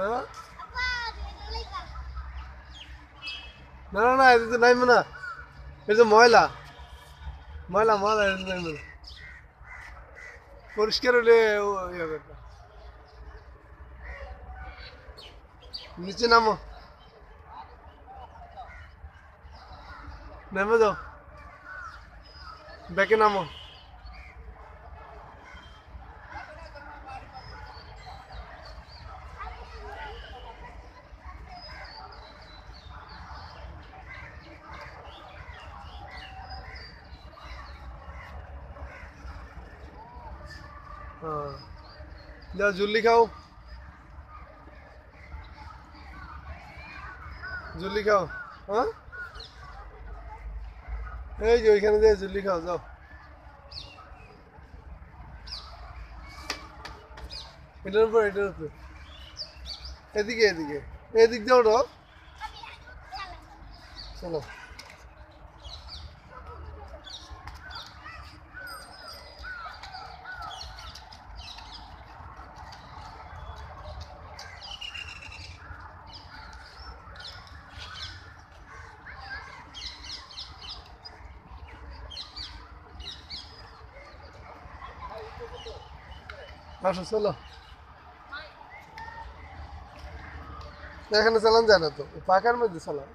হ্যাঁ? না না না এটা নাইবে না এটা ময়লা ময়লা ময়লা এটা নাইবে না পরিষ্কার হলে ইয়ে নিচে নামো নেমে যাও ব্যাকে নামো हाँ जा जुल्ली खाओ जुल्ली খাও হ্যাঁ এই যে ওইখানে যে জুল্লি খাও যাও এটার উপর এটার উপর এদিকে এদিকে এদিক দাও চলো আসো চলো এখানে চালান যায় না তো পাকার মধ্যে চালান